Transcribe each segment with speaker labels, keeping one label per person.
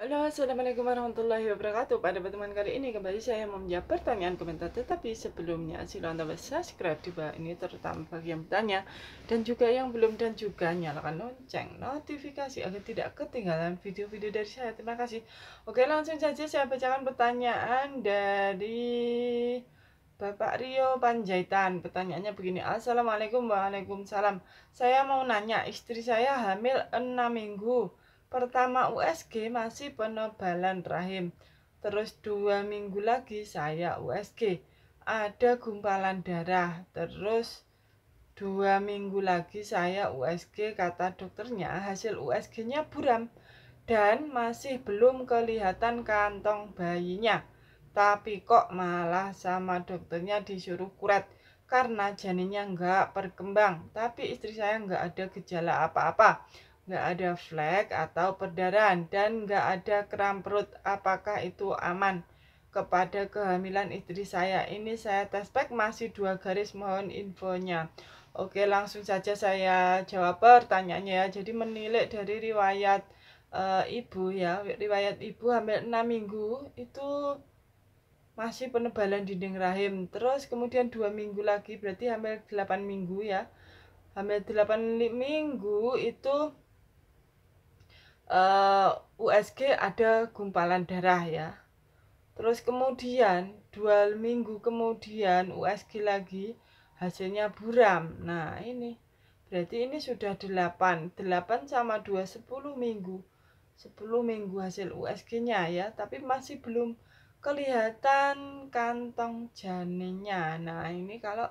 Speaker 1: Halo, Assalamualaikum warahmatullahi wabarakatuh Pada pertemuan kali ini kembali saya mau menjawab pertanyaan komentar Tetapi sebelumnya silahkan tambah subscribe di bawah ini Terutama bagi yang bertanya Dan juga yang belum dan juga nyalakan lonceng notifikasi Agar tidak ketinggalan video-video dari saya Terima kasih Oke langsung saja saya bacakan pertanyaan dari Bapak Rio Panjaitan pertanyaannya begini Assalamualaikum Waalaikumsalam Saya mau nanya istri saya hamil 6 minggu Pertama USG masih penebalan rahim. Terus dua minggu lagi saya USG. Ada gumpalan darah. Terus dua minggu lagi saya USG kata dokternya hasil USG-nya buram dan masih belum kelihatan kantong bayinya. Tapi kok malah sama dokternya disuruh kuret karena janinnya nggak berkembang. Tapi istri saya nggak ada gejala apa-apa nggak ada flek atau perdarahan dan nggak ada kram perut apakah itu aman kepada kehamilan istri saya ini saya tes pack masih dua garis mohon infonya oke langsung saja saya jawab pertanyaannya ya jadi menilik dari riwayat e, ibu ya riwayat ibu hamil enam minggu itu masih penebalan dinding rahim terus kemudian dua minggu lagi berarti hamil delapan minggu ya hamil delapan minggu itu uh, eh, USG ada gumpalan darah ya terus kemudian dua minggu kemudian USG lagi hasilnya buram nah ini berarti ini sudah 8 8 sama 2 10 minggu 10 minggu hasil USG nya ya tapi masih belum kelihatan kantong janinnya nah ini kalau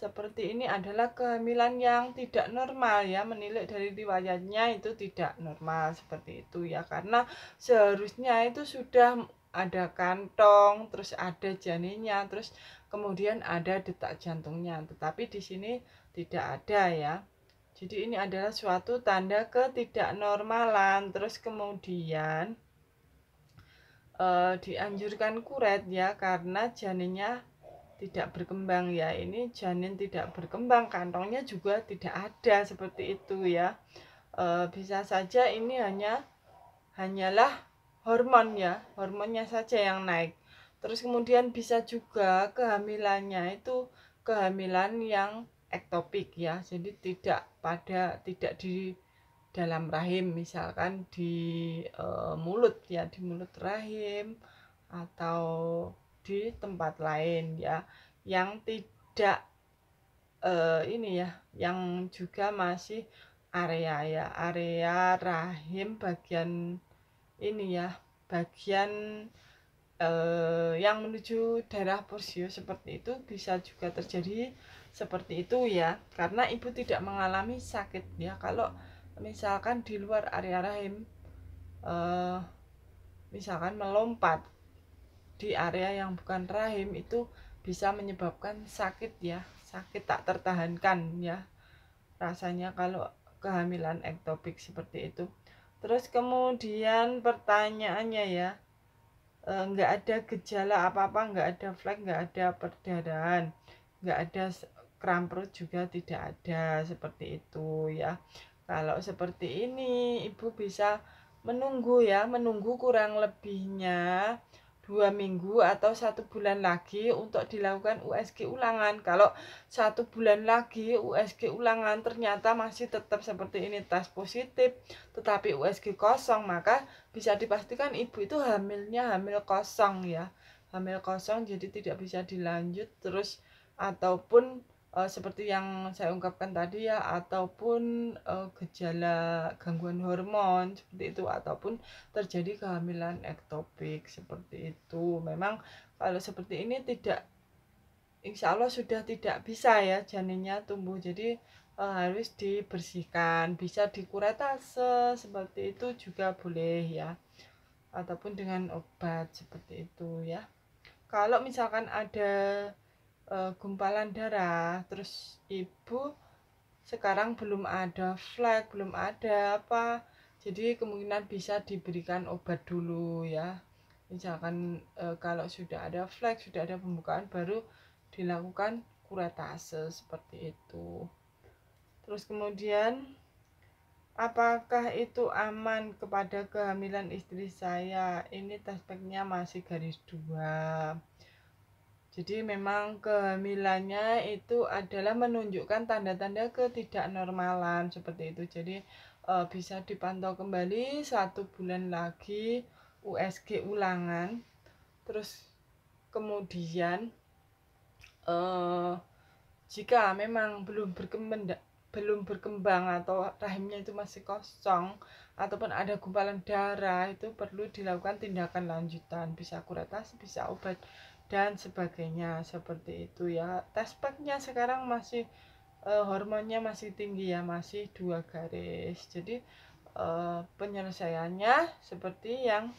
Speaker 1: seperti ini adalah kehamilan yang tidak normal ya menilai dari riwayatnya itu tidak normal seperti itu ya karena seharusnya itu sudah ada kantong terus ada janinnya terus kemudian ada detak jantungnya tetapi di sini tidak ada ya jadi ini adalah suatu tanda ketidaknormalan terus kemudian e, dianjurkan kuret ya karena janinnya tidak berkembang ya ini janin tidak berkembang kantongnya juga tidak ada seperti itu ya e, bisa saja ini hanya hanyalah hormon ya hormonnya saja yang naik terus kemudian bisa juga kehamilannya itu kehamilan yang ektopik ya jadi tidak pada tidak di dalam rahim misalkan di e, mulut ya di mulut rahim atau di tempat lain ya yang tidak uh, ini ya yang juga masih area ya area rahim bagian ini ya bagian uh, yang menuju daerah porsio seperti itu bisa juga terjadi seperti itu ya karena ibu tidak mengalami sakit ya kalau misalkan di luar area rahim uh, misalkan melompat di area yang bukan rahim itu bisa menyebabkan sakit ya sakit tak tertahankan ya rasanya kalau kehamilan ektopik seperti itu terus kemudian pertanyaannya ya e, nggak ada gejala apa-apa nggak ada flek nggak ada perdarahan nggak ada kram perut juga tidak ada seperti itu ya kalau seperti ini ibu bisa menunggu ya menunggu kurang lebihnya dua minggu atau satu bulan lagi untuk dilakukan USG ulangan kalau satu bulan lagi USG ulangan ternyata masih tetap seperti ini tes positif tetapi USG kosong maka bisa dipastikan ibu itu hamilnya hamil kosong ya hamil kosong jadi tidak bisa dilanjut terus ataupun uh, seperti yang saya ungkapkan tadi ya ataupun uh, gejala gangguan hormon seperti itu ataupun terjadi kehamilan ektopik seperti itu memang kalau seperti ini tidak insya Allah sudah tidak bisa ya janinnya tumbuh jadi uh, harus dibersihkan bisa dikuretase seperti itu juga boleh ya ataupun dengan obat seperti itu ya kalau misalkan ada uh, gumpalan darah terus ibu sekarang belum ada flag, belum ada apa jadi kemungkinan bisa diberikan obat dulu ya misalkan e, kalau sudah ada flag, sudah ada pembukaan baru dilakukan kuretase seperti itu terus kemudian apakah itu aman kepada kehamilan istri saya ini taspeknya masih garis dua jadi memang kehamilannya itu adalah menunjukkan tanda-tanda ketidaknormalan seperti itu. Jadi e, bisa dipantau kembali satu bulan lagi USG ulangan. Terus kemudian e, jika memang belum berkembang belum berkembang atau rahimnya itu masih kosong ataupun ada gumpalan darah itu perlu dilakukan tindakan lanjutan bisa kuretas bisa obat dan sebagainya seperti itu ya tes packnya sekarang masih e, hormonnya masih tinggi ya masih dua garis jadi e, penyelesaiannya seperti yang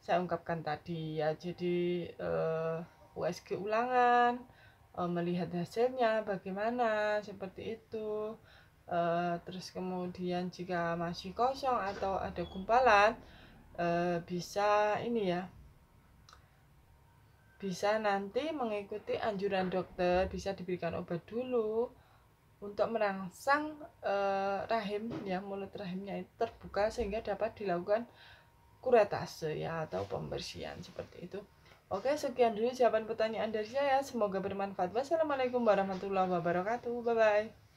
Speaker 1: saya ungkapkan tadi ya jadi e, eh, USG ulangan e, melihat hasilnya bagaimana seperti itu e, terus kemudian jika masih kosong atau ada gumpalan e, bisa ini ya bisa nanti mengikuti anjuran dokter bisa diberikan obat dulu untuk merangsang e, rahim ya mulut rahimnya itu terbuka sehingga dapat dilakukan kuretase ya atau pembersihan seperti itu. Oke, sekian dulu jawaban pertanyaan dari saya. Semoga bermanfaat. Wassalamualaikum warahmatullahi wabarakatuh. Bye bye.